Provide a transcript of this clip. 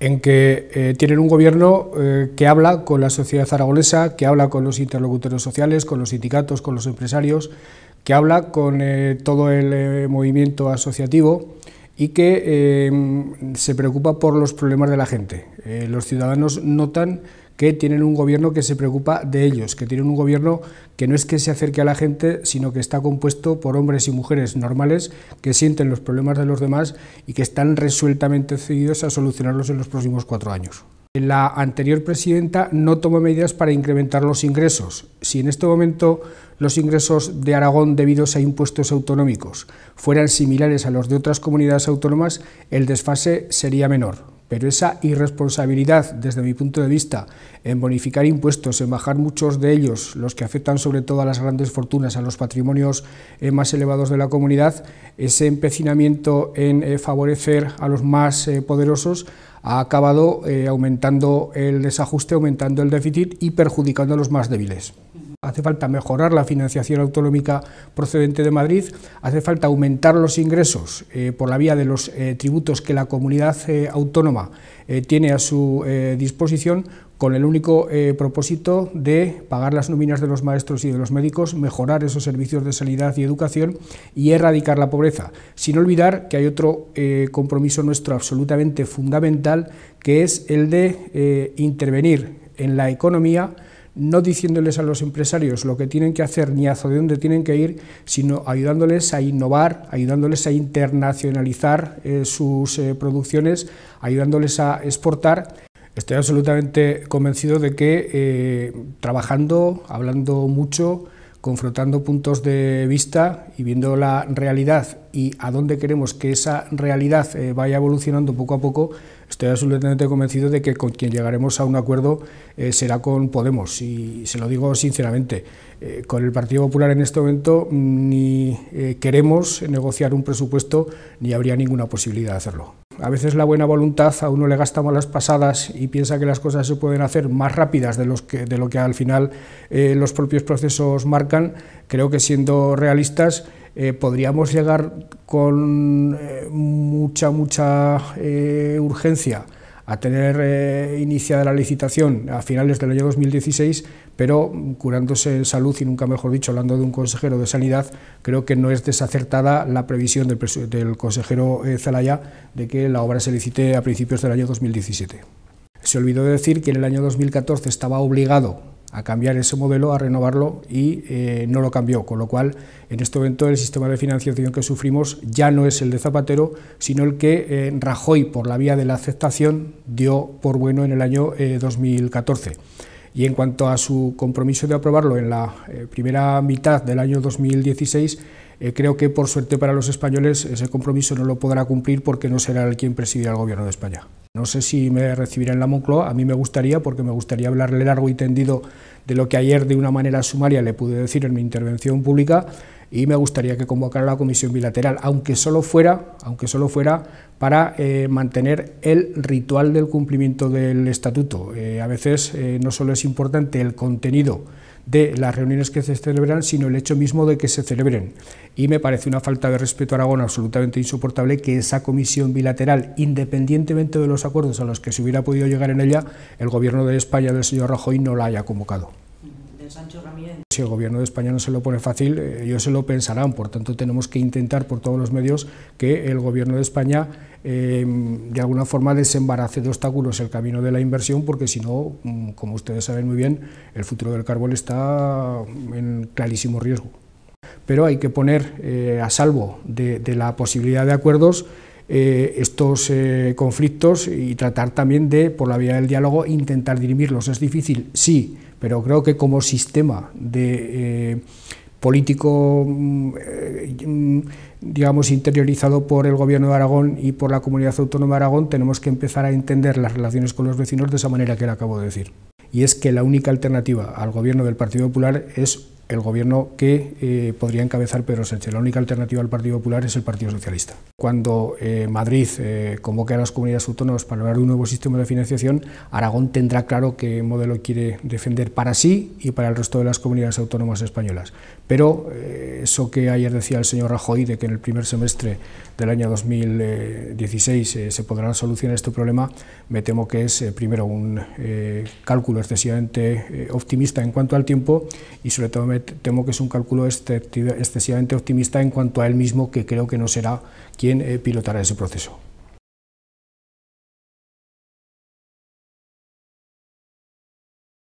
en que eh, tienen un gobierno eh, que habla con la sociedad aragonesa, que habla con los interlocutores sociales, con los sindicatos, con los empresarios, que habla con eh, todo el movimiento asociativo y que se preocupa por los problemas de la gente. los ciudadanos notan que tienen un gobierno que se preocupa de ellos, que tienen un gobierno que no es que se acerque a la gente, sino que está compuesto por hombres y mujeres normales que sienten los problemas de los demás y que están resueltamente decididos a solucionarlos en los próximos cuatro años. La anterior presidenta no tomó medidas para incrementar los ingresos. Si en este momento los ingresos de Aragón debidos a impuestos autonómicos fueran similares a los de otras comunidades autónomas, el desfase sería menor. Pero esa irresponsabilidad, desde mi punto de vista, en bonificar impuestos, en bajar muchos de ellos, los que afectan sobre todo a las grandes fortunas, a los patrimonios eh, más elevados de la comunidad, ese empecinamiento en eh, favorecer a los más eh, poderosos, ha acabado aumentando el desajuste, aumentando el déficit y perjudicando a los más débiles. Hace falta mejorar la financiación autonómica procedente de Madrid, hace falta aumentar los ingresos eh, por la vía de los eh, tributos que la comunidad eh, autónoma tiene a su disposición con el único propósito de pagar las nóminas de los maestros y de los médicos, mejorar esos servicios de sanidad y educación y erradicar la pobreza, sin olvidar que hay otro compromiso nuestro absolutamente fundamental, que es el de intervenir en la economía, no diciéndoles a los empresarios lo que tienen que hacer ni hacia dónde tienen que ir, sino ayudándoles a innovar, ayudándoles a internacionalizar eh, sus eh, producciones, ayudándoles a exportar. Estoy absolutamente convencido de que eh, trabajando, hablando mucho, confrontando puntos de vista y viendo la realidad y a dónde queremos que esa realidad eh, vaya evolucionando poco a poco, estoy absolutamente convencido de que con quien llegaremos a un acuerdo eh, será con Podemos. Y se lo digo sinceramente, eh, con el Partido Popular en este momento mm, ni queremos negociar un presupuesto ni habría ninguna posibilidad de hacerlo a veces la buena voluntad a uno le gasta malas pasadas y piensa que las cosas se pueden hacer más rápidas de, los que, de lo que al final eh, los propios procesos marcan. Creo que siendo realistas eh, podríamos llegar con eh, mucha, mucha urgencia a tener eh, iniciada la licitación a finales del año 2016, pero curándose en salud y nunca mejor dicho, hablando de un consejero de sanidad, creo que no es desacertada la previsión del, consejero Zalaya eh, Zelaya de que la obra se licite a principios del año 2017. Se olvidó de decir que en el año 2014 estaba obligado a cambiar ese modelo, a renovarlo y eh, no lo cambió, con lo cual en este momento el sistema de financiación que sufrimos ya no es el de Zapatero, sino el que eh, Rajoy, por la vía de la aceptación, dio por bueno en el año 2014. Eh, y en cuanto a su compromiso de aprobarlo en la primera mitad del año 2016, eh, creo que, por suerte para los españoles, ese compromiso no lo podrá cumplir porque no será el quien presidirá el Gobierno de España. No sé si me recibirá en la Moncloa, a mí me gustaría, porque me gustaría hablarle largo y tendido de lo que ayer de una manera sumaria le pude decir en mi intervención pública y me gustaría que convocara la comisión bilateral, aunque solo fuera, aunque fuera para eh, mantener el ritual del cumplimiento del estatuto. Eh, a veces no solo es importante el contenido, de las reuniones que se celebran, sino el hecho mismo de que se celebren. Y me parece una falta de respeto a Aragón absolutamente insoportable que esa comisión bilateral, independientemente de los acuerdos a los que se hubiera podido llegar en ella, el gobierno de España del señor Rajoy no la haya convocado. Si el gobierno de España no se lo pone fácil, eh, ellos se lo pensarán, por tanto tenemos que intentar por todos los medios que el gobierno de España em, de alguna forma desembarace de obstáculos el camino de la inversión, porque si no, mm, como ustedes saben muy bien, el futuro del carbón está en clarísimo riesgo. Pero hay que poner eh, a salvo de, la posibilidad de acuerdos eh, estos conflictos y tratar también de, por la vía del diálogo, intentar dirimirlos. ¿Es difícil? Sí, pero creo que como sistema de eh, político, mm, eh, mm, digamos, interiorizado por el Gobierno de Aragón y por la Comunidad Autónoma de Aragón, tenemos que empezar a entender las relaciones con los vecinos de esa manera que le acabo de decir. Y es que la única alternativa al Gobierno del Partido Popular es el gobierno que eh, podría encabezar Pedro Sánchez. La única alternativa al Partido Popular es el Partido Socialista. Cuando eh, Madrid eh, convoque a las comunidades autónomas para hablar de un nuevo sistema de financiación, Aragón tendrá claro qué modelo quiere defender para sí y para el resto de las comunidades autónomas españolas. Pero eh, eso que ayer decía el señor Rajoy de que en el primer semestre del año 2016 se podrá solucionar este problema, me temo que es primero un cálculo excesivamente optimista en cuanto al tiempo y sobre todo me temo que es un cálculo excesivamente optimista en cuanto a él mismo, que creo que no será quien eh, pilotará ese proceso.